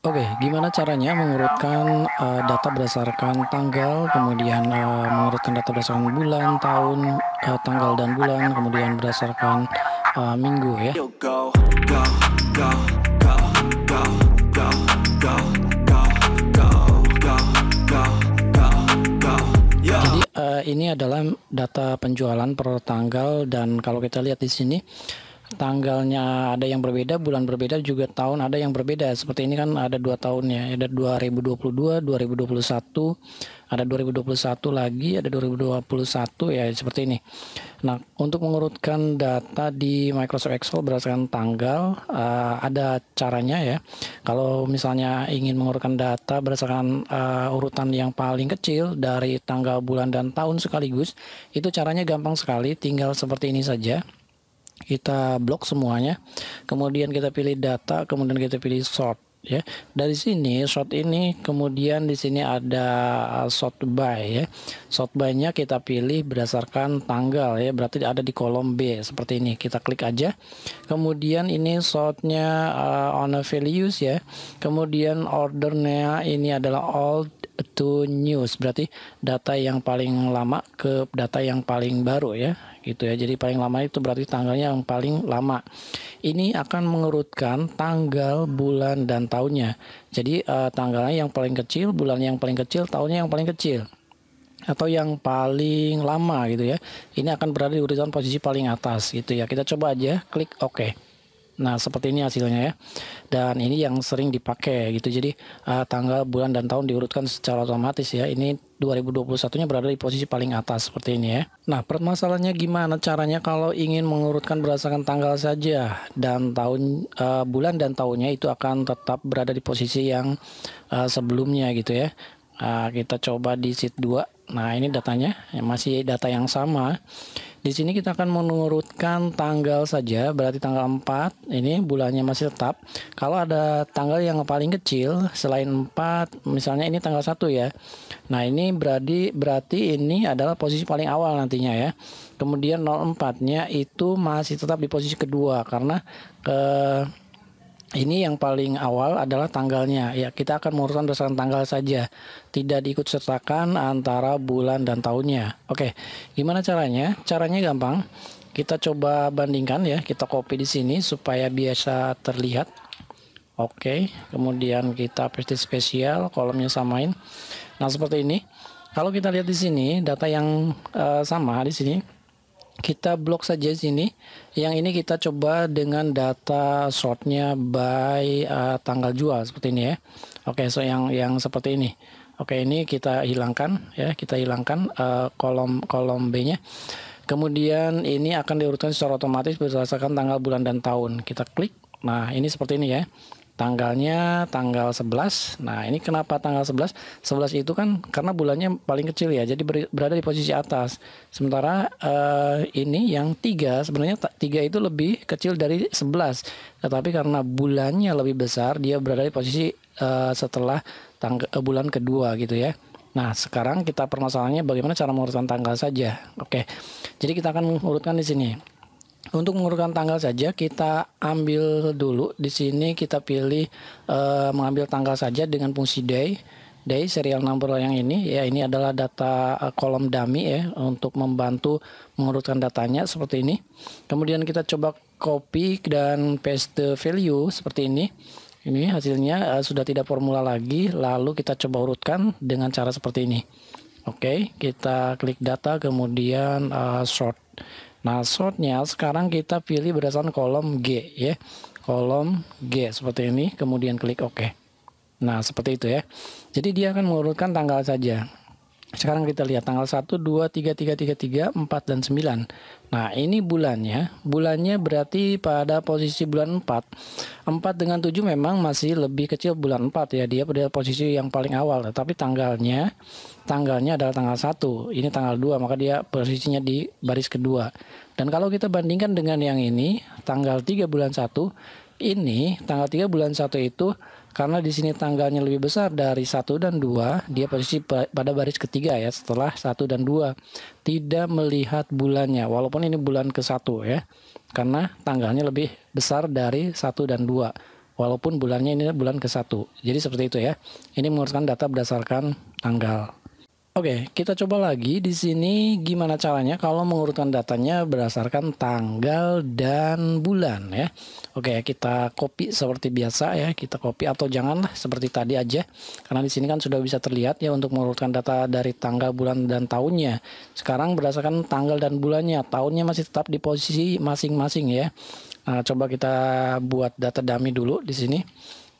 Oke, gimana caranya mengurutkan uh, data berdasarkan tanggal, kemudian uh, mengurutkan data berdasarkan bulan, tahun, uh, tanggal dan bulan, kemudian berdasarkan uh, minggu ya. Jadi uh, ini adalah data penjualan per tanggal dan kalau kita lihat di sini tanggalnya ada yang berbeda, bulan berbeda juga tahun ada yang berbeda. Seperti ini kan ada dua tahunnya, ada 2022, 2021, ada 2021 lagi, ada 2021 ya seperti ini. Nah, untuk mengurutkan data di Microsoft Excel berdasarkan tanggal uh, ada caranya ya. Kalau misalnya ingin mengurutkan data berdasarkan uh, urutan yang paling kecil dari tanggal, bulan dan tahun sekaligus, itu caranya gampang sekali, tinggal seperti ini saja kita blok semuanya kemudian kita pilih data kemudian kita pilih sort ya dari sini short ini kemudian di sini ada uh, short by ya short buy-nya kita pilih berdasarkan tanggal ya berarti ada di kolom B seperti ini kita klik aja kemudian ini nya uh, on a values ya kemudian ordernya ini adalah old to news berarti data yang paling lama ke data yang paling baru ya gitu ya. Jadi paling lama itu berarti tanggalnya yang paling lama. Ini akan mengerutkan tanggal, bulan dan tahunnya. Jadi uh, tanggalnya yang paling kecil, bulan yang paling kecil, tahunnya yang paling kecil atau yang paling lama gitu ya. Ini akan berada di urutan posisi paling atas gitu ya. Kita coba aja klik OK. Nah, seperti ini hasilnya ya. Dan ini yang sering dipakai gitu. Jadi uh, tanggal, bulan dan tahun diurutkan secara otomatis ya. Ini 2021-nya berada di posisi paling atas seperti ini ya. Nah, permasalahannya gimana caranya kalau ingin mengurutkan berdasarkan tanggal saja dan tahun uh, bulan dan tahunnya itu akan tetap berada di posisi yang uh, sebelumnya gitu ya. Uh, kita coba di sheet 2 Nah, ini datanya masih data yang sama. Di sini kita akan menurutkan tanggal saja, berarti tanggal 4 ini bulannya masih tetap. Kalau ada tanggal yang paling kecil selain 4, misalnya ini tanggal 1 ya. Nah, ini berarti berarti ini adalah posisi paling awal nantinya ya. Kemudian 04-nya itu masih tetap di posisi kedua karena ke eh, ini yang paling awal adalah tanggalnya. Ya, kita akan mengurutkan berdasarkan tanggal saja, tidak diikut sertakan antara bulan dan tahunnya. Oke, gimana caranya? Caranya gampang. Kita coba bandingkan ya. Kita copy di sini supaya biasa terlihat. Oke, kemudian kita paste spesial, kolomnya samain. Nah, seperti ini. Kalau kita lihat di sini data yang uh, sama di sini kita blok saja sini. Yang ini kita coba dengan data shortnya by uh, tanggal jual seperti ini ya. Oke, okay, so yang yang seperti ini. Oke, okay, ini kita hilangkan ya, kita hilangkan uh, kolom kolom B-nya. Kemudian ini akan diurutkan secara otomatis berdasarkan tanggal, bulan dan tahun. Kita klik. Nah, ini seperti ini ya tanggalnya tanggal 11. Nah, ini kenapa tanggal 11? 11 itu kan karena bulannya paling kecil ya, jadi berada di posisi atas. Sementara uh, ini yang 3 sebenarnya 3 itu lebih kecil dari 11. Tetapi karena bulannya lebih besar, dia berada di posisi uh, setelah tangga, uh, bulan kedua gitu ya. Nah, sekarang kita permasalahannya bagaimana cara mengurutkan tanggal saja. Oke. Jadi kita akan mengurutkan di sini. Untuk mengurutkan tanggal saja kita ambil dulu di sini kita pilih e, mengambil tanggal saja dengan fungsi day. Day serial number yang ini ya ini adalah data e, kolom dummy ya untuk membantu mengurutkan datanya seperti ini. Kemudian kita coba copy dan paste value seperti ini. Ini hasilnya e, sudah tidak formula lagi lalu kita coba urutkan dengan cara seperti ini. Oke, kita klik data kemudian uh, sort. Nah, sortnya sekarang kita pilih berdasarkan kolom G ya. Kolom G seperti ini, kemudian klik OK. Nah, seperti itu ya. Jadi dia akan mengurutkan tanggal saja. Sekarang kita lihat tanggal 1, 2, 3, 3, 3, 3, 4, dan 9. Nah, ini bulannya. Bulannya berarti pada posisi bulan 4. 4 dengan 7 memang masih lebih kecil bulan 4 ya. Dia pada posisi yang paling awal. Tapi tanggalnya, tanggalnya adalah tanggal 1. Ini tanggal 2, maka dia posisinya di baris kedua. Dan kalau kita bandingkan dengan yang ini, tanggal 3 bulan 1, ini tanggal 3 bulan 1 itu karena di sini tanggalnya lebih besar dari satu dan dua, dia posisi pada baris ketiga ya setelah satu dan dua, Tidak melihat bulannya walaupun ini bulan ke satu ya. Karena tanggalnya lebih besar dari satu dan dua, Walaupun bulannya ini bulan ke satu, Jadi seperti itu ya. Ini menguruskan data berdasarkan tanggal. Oke, kita coba lagi di sini gimana caranya kalau mengurutkan datanya berdasarkan tanggal dan bulan ya. Oke, kita copy seperti biasa ya, kita copy atau janganlah seperti tadi aja. Karena di sini kan sudah bisa terlihat ya untuk mengurutkan data dari tanggal, bulan dan tahunnya. Sekarang berdasarkan tanggal dan bulannya, tahunnya masih tetap di posisi masing-masing ya. Nah, coba kita buat data dummy dulu di sini.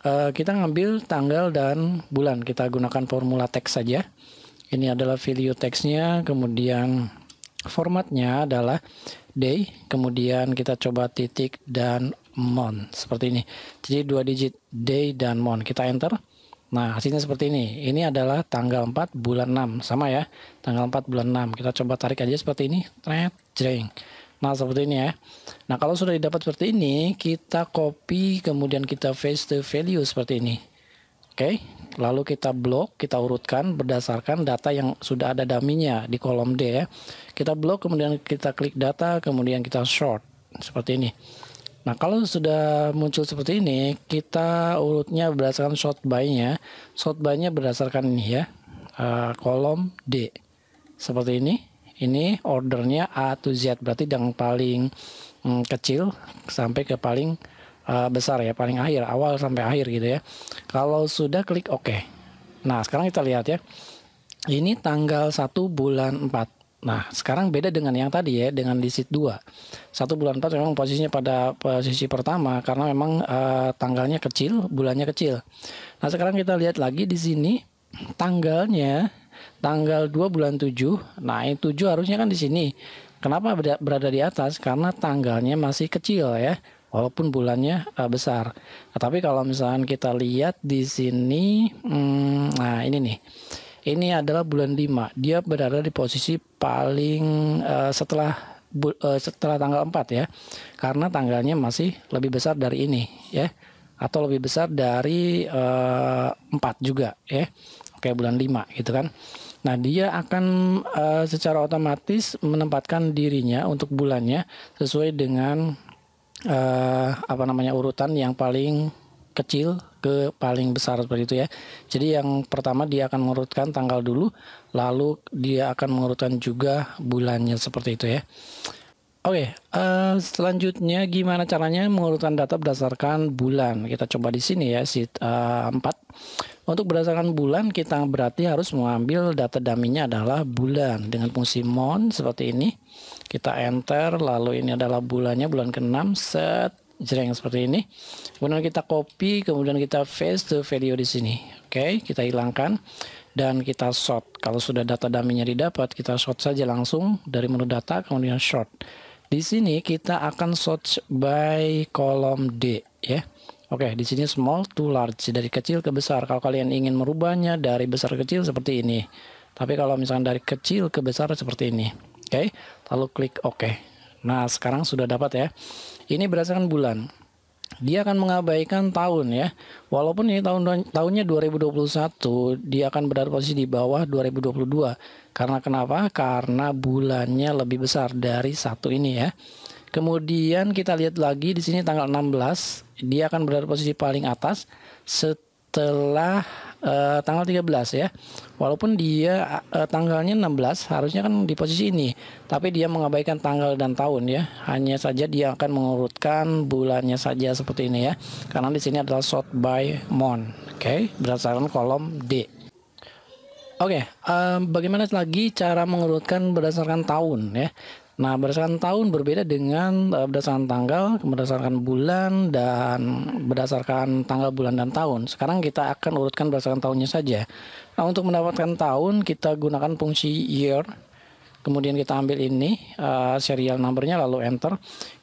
Uh, kita ngambil tanggal dan bulan, kita gunakan formula teks saja ini adalah value teksnya, kemudian formatnya adalah day, kemudian kita coba titik dan mon seperti ini. Jadi dua digit day dan mon. Kita enter. Nah, hasilnya seperti ini. Ini adalah tanggal 4 bulan 6. Sama ya. Tanggal 4 bulan 6. Kita coba tarik aja seperti ini. thread jreng. Nah, seperti ini ya. Nah, kalau sudah didapat seperti ini, kita copy kemudian kita face the value seperti ini. Oke, okay? lalu kita blok, kita urutkan berdasarkan data yang sudah ada daminya di kolom D ya. Kita blok, kemudian kita klik data, kemudian kita short seperti ini. Nah, kalau sudah muncul seperti ini, kita urutnya berdasarkan short by-nya. Short by-nya berdasarkan ini ya, eh, kolom D. Seperti ini. Ini ordernya A to Z, berarti yang paling hmm, kecil sampai ke paling uh, besar ya paling akhir awal sampai akhir gitu ya kalau sudah klik oke OK. nah sekarang kita lihat ya ini tanggal 1 bulan 4 Nah, sekarang beda dengan yang tadi ya, dengan di listit 2. Satu bulan 4 memang posisinya pada posisi pertama karena memang uh, tanggalnya kecil, bulannya kecil. Nah, sekarang kita lihat lagi di sini tanggalnya tanggal 2 bulan 7. Nah, yang 7 harusnya kan di sini. Kenapa berada di atas? Karena tanggalnya masih kecil ya walaupun bulannya uh, besar. Nah, tapi kalau misalnya kita lihat di sini, hmm, nah ini nih, ini adalah bulan 5. Dia berada di posisi paling uh, setelah bu, uh, setelah tanggal 4 ya, karena tanggalnya masih lebih besar dari ini ya, atau lebih besar dari uh, 4 juga ya, kayak bulan 5 gitu kan. Nah, dia akan uh, secara otomatis menempatkan dirinya untuk bulannya sesuai dengan uh, apa namanya urutan yang paling kecil ke paling besar seperti itu ya. Jadi yang pertama dia akan mengurutkan tanggal dulu, lalu dia akan mengurutkan juga bulannya seperti itu ya. Oke, okay, uh, eh, selanjutnya gimana caranya mengurutkan data berdasarkan bulan? Kita coba di sini ya, sheet eh, uh, 4. Untuk berdasarkan bulan, kita berarti harus mengambil data daminya adalah bulan. Dengan fungsi mon seperti ini, kita enter, lalu ini adalah bulannya, bulan ke-6, set, jreng seperti ini. Kemudian kita copy, kemudian kita paste to video di sini. Oke, okay, kita hilangkan dan kita short. Kalau sudah data daminya didapat, kita short saja langsung dari menu data kemudian short. Di sini kita akan search by kolom D ya. Oke, di sini small to large, dari kecil ke besar. Kalau kalian ingin merubahnya dari besar ke kecil seperti ini. Tapi kalau misalnya dari kecil ke besar seperti ini. Oke, lalu klik oke. Nah, sekarang sudah dapat ya. Ini berdasarkan bulan dia akan mengabaikan tahun ya. Walaupun ini tahun tahunnya 2021, dia akan berada posisi di bawah 2022. Karena kenapa? Karena bulannya lebih besar dari satu ini ya. Kemudian kita lihat lagi di sini tanggal 16, dia akan berada posisi paling atas setelah uh, tanggal 13 ya. Walaupun dia uh, tanggalnya 16 harusnya kan di posisi ini, tapi dia mengabaikan tanggal dan tahun ya. Hanya saja dia akan mengurutkan bulannya saja seperti ini ya. Karena di sini adalah short by month. Oke, okay? berdasarkan kolom D. Oke, okay, eh, um, bagaimana lagi cara mengurutkan berdasarkan tahun ya? Nah, berdasarkan tahun berbeda dengan uh, berdasarkan tanggal, berdasarkan bulan dan berdasarkan tanggal, bulan dan tahun. Sekarang kita akan urutkan berdasarkan tahunnya saja. Nah, untuk mendapatkan tahun kita gunakan fungsi year. Kemudian kita ambil ini uh, serial numbernya lalu enter.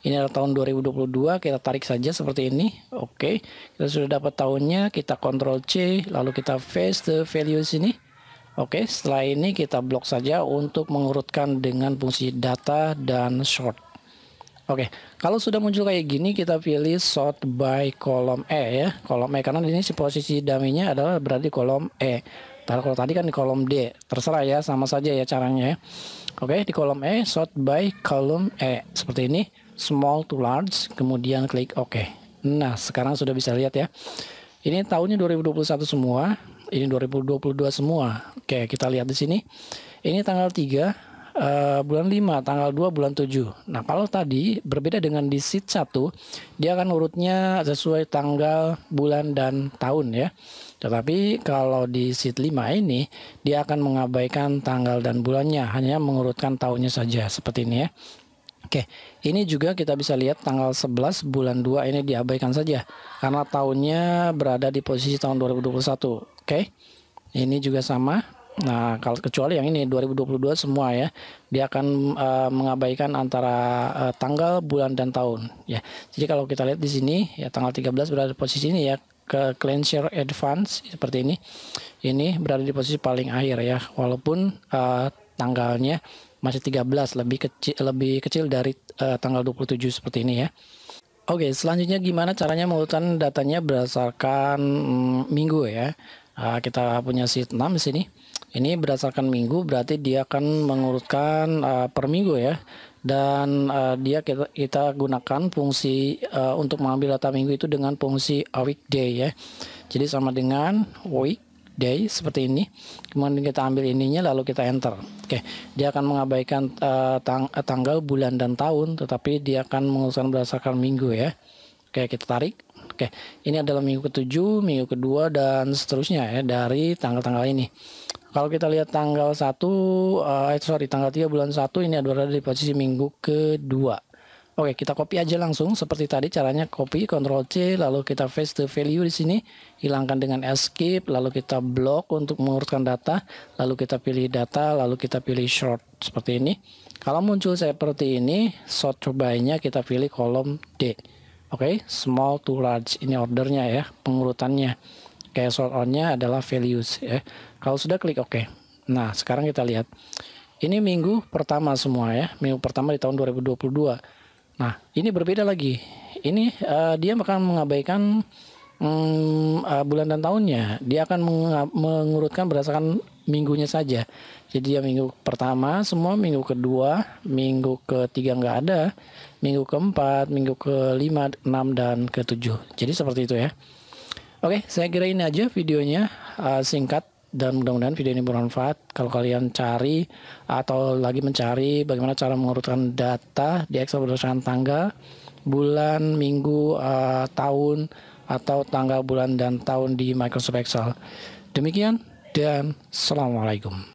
Ini adalah tahun 2022, kita tarik saja seperti ini. Oke, okay. kita sudah dapat tahunnya, kita control C, lalu kita paste the value sini. Oke, setelah ini kita blok saja untuk mengurutkan dengan fungsi data dan sort. Oke, kalau sudah muncul kayak gini kita pilih sort by kolom E ya. Kolom E karena ini si posisi dummy adalah berarti kolom E. Tar, kalau tadi kan di kolom D. Terserah ya, sama saja ya caranya ya. Oke, di kolom E sort by kolom E seperti ini, small to large, kemudian klik OK. Nah, sekarang sudah bisa lihat ya. Ini tahunnya 2021 semua ini 2022 semua. Oke, kita lihat di sini. Ini tanggal 3 Uh, eh, bulan 5, tanggal 2, bulan 7. Nah, kalau tadi berbeda dengan di sheet 1, dia akan urutnya sesuai tanggal, bulan, dan tahun ya. Tetapi kalau di sheet 5 ini, dia akan mengabaikan tanggal dan bulannya, hanya mengurutkan tahunnya saja, seperti ini ya. Oke, ini juga kita bisa lihat tanggal 11 bulan 2 ini diabaikan saja karena tahunnya berada di posisi tahun 2021. Oke. Ini juga sama. Nah, kalau kecuali yang ini 2022 semua ya, dia akan uh, mengabaikan antara uh, tanggal, bulan dan tahun ya. Jadi kalau kita lihat di sini ya tanggal 13 berada di posisi ini ya ke cleanser advance seperti ini. Ini berada di posisi paling akhir ya, walaupun uh, tanggalnya masih 13 lebih kecil lebih kecil dari uh, tanggal 27 seperti ini ya. Oke, selanjutnya gimana caranya mengurutkan datanya berdasarkan mm, minggu ya uh, kita punya sheet 6 di sini. Ini berdasarkan minggu berarti dia akan mengurutkan uh, per minggu ya. Dan uh, dia kita, kita gunakan fungsi uh, untuk mengambil data minggu itu dengan fungsi a weekday ya. Jadi sama dengan week day seperti ini. Kemudian kita ambil ininya lalu kita enter. Oke, dia akan mengabaikan uh, tang tanggal, bulan dan tahun, tetapi dia akan mengurutkan berdasarkan minggu ya. Oke, kita tarik. Oke, ini adalah minggu ke-7, minggu ke-2 dan seterusnya ya dari tanggal-tanggal ini. Kalau kita lihat tanggal 1 eh uh, sorry tanggal 3 bulan 1 ini adalah di posisi minggu ke-2. Oke, kita copy aja langsung seperti tadi caranya copy Ctrl C lalu kita paste value di sini, hilangkan dengan escape, lalu kita block untuk mengurutkan data, lalu kita pilih data, lalu kita pilih short seperti ini. Kalau muncul seperti ini, short by kita pilih kolom D. Oke, okay, small to large ini ordernya ya, pengurutannya. Kayak sort on-nya adalah values ya. Kalau sudah klik oke. Okay. Nah, sekarang kita lihat. Ini minggu pertama semua ya, minggu pertama di tahun 2022. Nah, ini berbeda lagi. Ini uh, dia akan mengabaikan um, uh, bulan dan tahunnya. Dia akan mengurutkan berdasarkan minggunya saja. Jadi ya minggu pertama semua, minggu kedua, minggu ketiga nggak ada, minggu keempat, minggu kelima, enam dan ketujuh. Jadi seperti itu ya. Oke, saya kira ini aja videonya uh, singkat dan mudah-mudahan video ini bermanfaat. Kalau kalian cari atau lagi mencari bagaimana cara mengurutkan data di Excel berdasarkan tanggal, bulan, minggu, uh, tahun atau tanggal, bulan dan tahun di Microsoft Excel. Demikian dan Assalamualaikum.